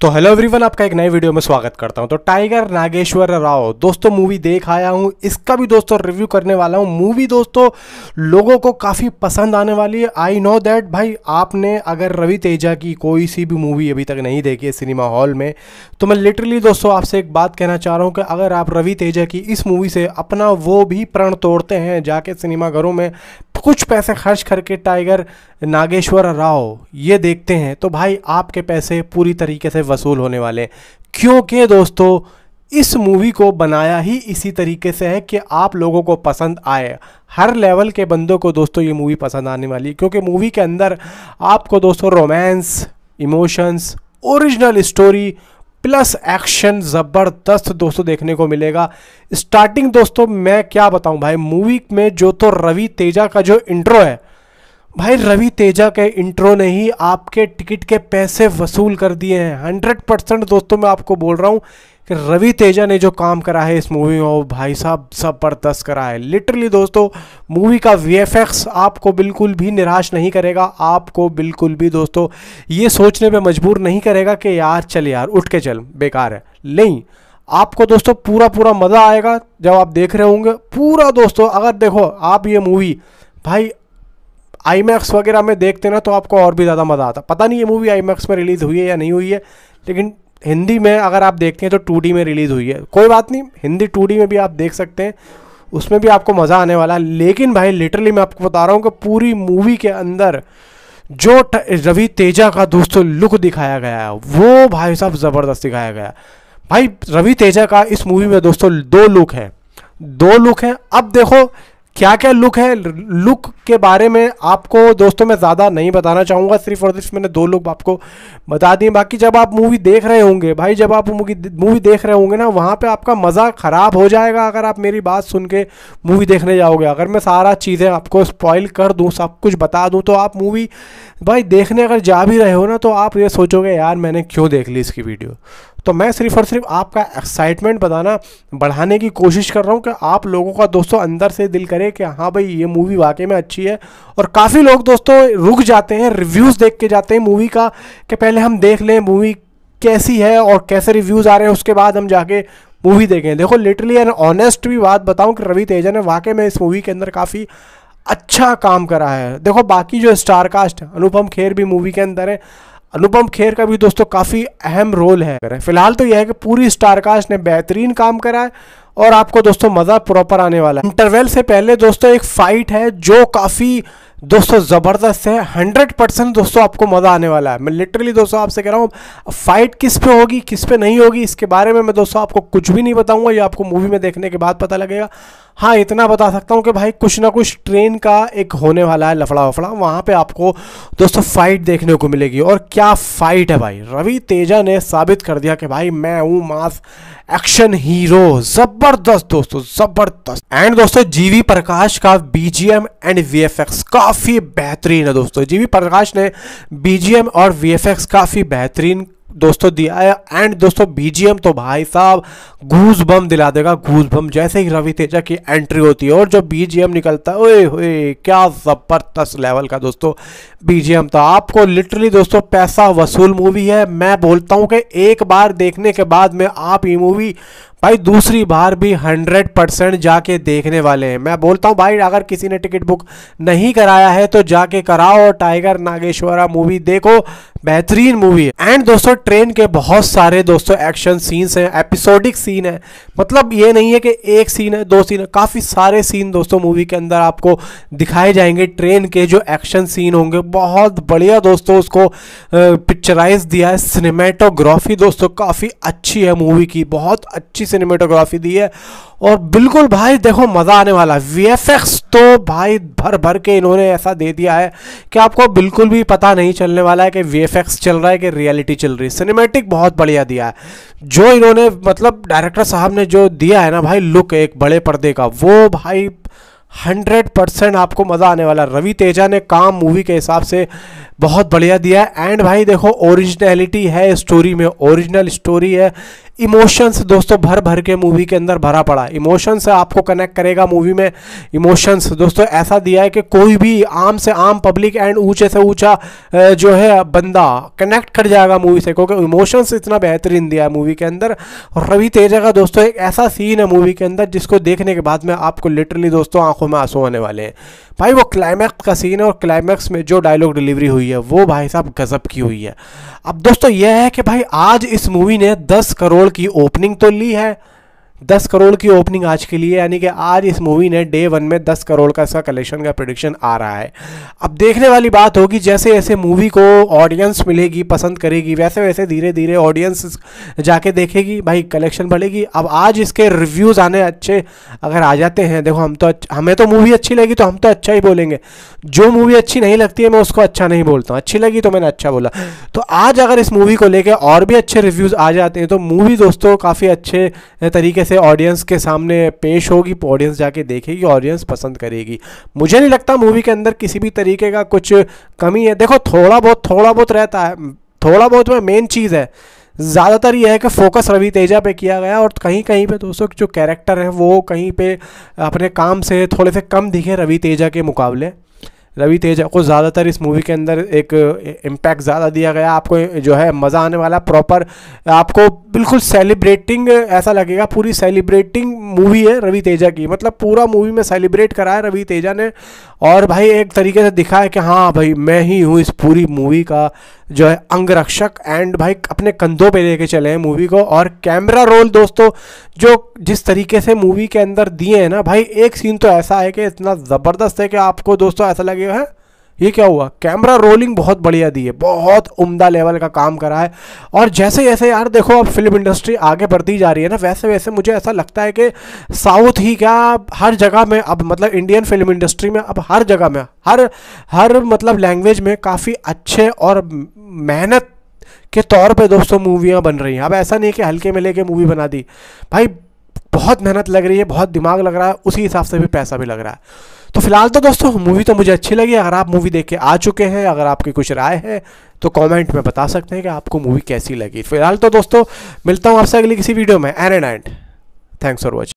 तो hello everyone आपका एक नए वीडियो में स्वागत करता हूं तो टाइगर नागेश्वर राव दोस्तों मूवी देख आया हूं इसका भी दोस्तों रिव्यू करने वाला हूं मूवी दोस्तों लोगों को काफ़ी पसंद आने वाली है आई नो दैट भाई आपने अगर रवि तेजा की कोई सी भी मूवी अभी तक नहीं देखी है सिनेमा हॉल में तो मैं लिटरली दोस्तों आपसे एक बात कहना चाह रहा हूँ कि अगर आप रवि तेजा की इस मूवी से अपना वो भी प्रण तोड़ते हैं जाके सिनेमाघरों में कुछ पैसे खर्च करके टाइगर नागेश्वर राव ये देखते हैं तो भाई आपके पैसे पूरी तरीके से वसूल होने वाले क्योंकि दोस्तों इस मूवी को बनाया ही इसी तरीके से है कि आप लोगों को पसंद आए हर लेवल के बंदों को दोस्तों ये मूवी पसंद आने वाली है क्योंकि मूवी के अंदर आपको दोस्तों romance emotions original story plus action ज़बरदस्त दोस्तों देखने को मिलेगा स्टार्टिंग दोस्तों मैं क्या बताऊं भाई मूवी में जो तो रवि तेजा का जो इंट्रो है भाई रवि तेजा के इंट्रो ने ही आपके टिकट के पैसे वसूल कर दिए हैं हंड्रेड परसेंट दोस्तों मैं आपको बोल रहा हूँ कि रवि तेजा ने जो काम करा है इस मूवी में वो भाई साहब ज़बरदस्त करा है लिटरली दोस्तों मूवी का वी आपको बिल्कुल भी निराश नहीं करेगा आपको बिल्कुल भी दोस्तों ये सोचने पर मजबूर नहीं करेगा कि यार चल यार उठ के चल बेकार है नहीं आपको दोस्तों पूरा पूरा मज़ा आएगा जब आप देख रहे होंगे पूरा दोस्तों अगर देखो आप ये मूवी भाई आई वगैरह में देखते ना तो आपको और भी ज़्यादा मज़ा आता पता नहीं ये मूवी आई में रिलीज़ हुई है या नहीं हुई है लेकिन हिंदी में अगर आप देखते हैं तो टू में रिलीज़ हुई है कोई बात नहीं हिंदी टू में भी आप देख सकते हैं उसमें भी आपको मज़ा आने वाला है लेकिन भाई लिटरली मैं आपको बता रहा हूँ कि पूरी मूवी के अंदर जो रवि तेजा का दोस्तों लुक दिखाया गया है वो भाई साहब ज़बरदस्त दिखाया गया भाई रवि तेजा का इस मूवी में दोस्तों दो लुक है दो लुक हैं अब देखो क्या क्या लुक है लुक के बारे में आपको दोस्तों मैं ज़्यादा नहीं बताना चाहूँगा सिर्फ और सिर्फ मैंने दो लुक आपको बता दिए बाकी जब आप मूवी देख रहे होंगे भाई जब आप मूवी देख रहे होंगे ना वहाँ पे आपका मज़ा ख़राब हो जाएगा अगर आप मेरी बात सुन के मूवी देखने जाओगे अगर मैं सारा चीज़ें आपको स्पॉइल कर दूँ सब कुछ बता दूँ तो आप मूवी भाई देखने अगर जा भी रहे हो ना तो आप ये सोचोगे यार मैंने क्यों देख ली इसकी वीडियो तो मैं सिर्फ और सिर्फ आपका एक्साइटमेंट बताना बढ़ाने की कोशिश कर रहा हूँ कि आप लोगों का दोस्तों अंदर से दिल करे कि हाँ भाई ये मूवी वाकई में अच्छी है और काफ़ी लोग दोस्तों रुक जाते हैं रिव्यूज़ देख के जाते हैं मूवी का कि पहले हम देख लें मूवी कैसी है और कैसे रिव्यूज़ आ रहे हैं उसके बाद हम जाके मूवी देखें देखो लिटरली एंड ऑनेस्ट भी बात बताऊं कि रवि तेजा ने वाकई में इस मूवी के अंदर काफ़ी अच्छा काम करा है देखो बाकी जो स्टार कास्ट अनुपम खेर भी मूवी के अंदर है अनुपम खेर का भी दोस्तों काफ़ी अहम रोल है फिलहाल तो यह है कि पूरी स्टारकास्ट ने बेहतरीन काम करा है और आपको दोस्तों मज़ा प्रॉपर आने वाला है इंटरवेल से पहले दोस्तों एक फाइट है जो काफ़ी दोस्तों ज़बरदस्त है हंड्रेड परसेंट दोस्तों आपको मज़ा आने वाला है मैं लिटरली दोस्तों आपसे कह रहा हूँ फाइट किस पे होगी किस पे नहीं होगी इसके बारे में मैं दोस्तों आपको कुछ भी नहीं बताऊंगा ये आपको मूवी में देखने के बाद पता लगेगा हाँ इतना बता सकता हूँ कि भाई कुछ ना कुछ ट्रेन का एक होने वाला है लफड़ा वफड़ा वहाँ पे आपको दोस्तों फाइट देखने को मिलेगी और क्या फाइट है भाई रवि तेजा ने साबित कर दिया कि भाई मैं हूँ मास एक्शन हीरो जबरदस्त दोस्तों जबरदस्त एंड दोस्तों जीवी प्रकाश का बीजीएम एंड वीएफएक्स काफी बेहतरीन है दोस्तों जीवी प्रकाश ने बीजीएम और वीएफएक्स काफी बेहतरीन दोस्तों दिया है एंड दोस्तों बीजीएम तो भाई साहब घूस बम दिला देगा घूस बम जैसे ही रवि तेजा की एंट्री होती है और जो बीजीएम निकलता है ओए क्या ज़बरदस्त लेवल का दोस्तों बीजीएम तो आपको लिटरली दोस्तों पैसा वसूल मूवी है मैं बोलता हूं कि एक बार देखने के बाद में आप ये मूवी भाई दूसरी बार भी हंड्रेड परसेंट जाके देखने वाले हैं मैं बोलता हूँ भाई अगर किसी ने टिकट बुक नहीं कराया है तो जाके कराओ और टाइगर नागेश्वरा मूवी देखो बेहतरीन मूवी है एंड दोस्तों ट्रेन के बहुत सारे दोस्तों एक्शन सीन्स हैं एपिसोडिक सीन है मतलब ये नहीं है कि एक सीन है दो सीन है काफ़ी सारे सीन दोस्तों मूवी के अंदर आपको दिखाए जाएंगे ट्रेन के जो एक्शन सीन होंगे बहुत बढ़िया दोस्तों उसको पिक्चराइज दिया है सिनेमेटोग्राफी दोस्तों काफ़ी अच्छी है मूवी की बहुत अच्छी अच्छी सिनेमेटोग्राफी दी है और बिल्कुल भाई देखो मज़ा आने वाला वी तो भाई भर भर के इन्होंने ऐसा दे दिया है कि आपको बिल्कुल भी पता नहीं चलने वाला है कि वी चल रहा है कि रियलिटी चल रही है सिनेमेटिक बहुत बढ़िया दिया है जो इन्होंने मतलब डायरेक्टर साहब ने जो दिया है ना भाई लुक एक बड़े पर्दे का वो भाई 100% आपको मज़ा आने वाला रवि तेजा ने काम मूवी के हिसाब से बहुत बढ़िया दिया है एंड भाई देखो ओरिजिनलिटी है स्टोरी में ओरिजिनल स्टोरी है इमोशंस दोस्तों भर भर के मूवी के अंदर भरा पड़ा इमोशंस आपको कनेक्ट करेगा मूवी में इमोशंस दोस्तों ऐसा दिया है कि कोई भी आम से आम पब्लिक एंड ऊंचे से ऊंचा जो है बंदा कनेक्ट कर जाएगा मूवी से क्योंकि इमोशंस इतना बेहतरीन दिया है मूवी के अंदर और रवि तेजा का दोस्तों एक ऐसा सीन है मूवी के अंदर जिसको देखने के बाद में आपको लिटरली दोस्तों आंखों में आंसू आने वाले हैं भाई वो क्लाइमैक्स का सीन है और क्लाइमैक्स में जो डायलॉग डिलीवरी हुई है वो भाई साहब गजब की हुई है अब दोस्तों यह है कि भाई आज इस मूवी ने दस करोड़ की ओपनिंग तो ली है दस करोड़ की ओपनिंग आज के लिए यानी कि आज इस मूवी ने डे वन में दस करोड़ का इसका कलेक्शन का प्रोडिक्शन आ रहा है अब देखने वाली बात होगी जैसे ऐसे मूवी को ऑडियंस मिलेगी पसंद करेगी वैसे वैसे धीरे धीरे ऑडियंस जाके देखेगी भाई कलेक्शन बढ़ेगी अब आज इसके रिव्यूज़ आने अच्छे अगर आ जाते हैं देखो हम तो हमें तो मूवी अच्छी लगी तो हम तो अच्छा ही बोलेंगे जो मूवी अच्छी नहीं लगती है मैं उसको अच्छा नहीं बोलता हूँ अच्छी लगी तो मैंने अच्छा बोला तो आज अगर इस मूवी को लेकर और भी अच्छे रिव्यूज़ आ जाते हैं तो मूवी दोस्तों काफ़ी अच्छे तरीके से ऑडियंस के सामने पेश होगी ऑडियंस जाके देखेगी ऑडियंस पसंद करेगी मुझे नहीं लगता मूवी के अंदर किसी भी तरीके का कुछ कमी है देखो थोड़ा बहुत थोड़ा बहुत रहता है थोड़ा बहुत में मेन चीज़ है ज़्यादातर यह है कि फोकस रवि तेजा पे किया गया और कहीं कहीं पे दोस्तों जो कैरेक्टर हैं वो कहीं पे अपने काम से थोड़े से कम दिखे रवि तेजा के मुकाबले रवि तेजा को ज़्यादातर इस मूवी के अंदर एक इम्पैक्ट ज़्यादा दिया गया आपको जो है मज़ा आने वाला प्रॉपर आपको बिल्कुल सेलिब्रेटिंग ऐसा लगेगा पूरी सेलिब्रेटिंग मूवी है रवि तेजा की मतलब पूरा मूवी में सेलिब्रेट करा है रवि तेजा ने और भाई एक तरीके से दिखा है कि हाँ भाई मैं ही हूँ इस पूरी मूवी का जो है अंगरक्षक एंड भाई अपने कंधों पे लेके चले हैं मूवी को और कैमरा रोल दोस्तों जो जिस तरीके से मूवी के अंदर दिए हैं ना भाई एक सीन तो ऐसा है कि इतना ज़बरदस्त है कि आपको दोस्तों ऐसा लगेगा है हाँ? ये क्या हुआ कैमरा रोलिंग बहुत बढ़िया दी है बहुत उम्दा लेवल का काम करा है और जैसे जैसे यार देखो अब फिल्म इंडस्ट्री आगे बढ़ती जा रही है ना वैसे वैसे मुझे ऐसा लगता है कि साउथ ही क्या हर जगह में अब मतलब इंडियन फिल्म इंडस्ट्री में अब हर जगह में हर हर मतलब लैंग्वेज में काफ़ी अच्छे और मेहनत के तौर पे दोस्तों मूवियाँ बन रही हैं अब ऐसा नहीं है कि हल्के में लेके मूवी बना दी भाई बहुत मेहनत लग रही है बहुत दिमाग लग रहा है उसी हिसाब से भी पैसा भी लग रहा है तो फिलहाल तो दोस्तों मूवी तो मुझे अच्छी लगी अगर आप मूवी देख के आ चुके हैं अगर आपकी कुछ राय है तो कमेंट में बता सकते हैं कि आपको मूवी कैसी लगी फिलहाल तो दोस्तों मिलता हूँ आपसे अगली किसी वीडियो में an and and thanks for watching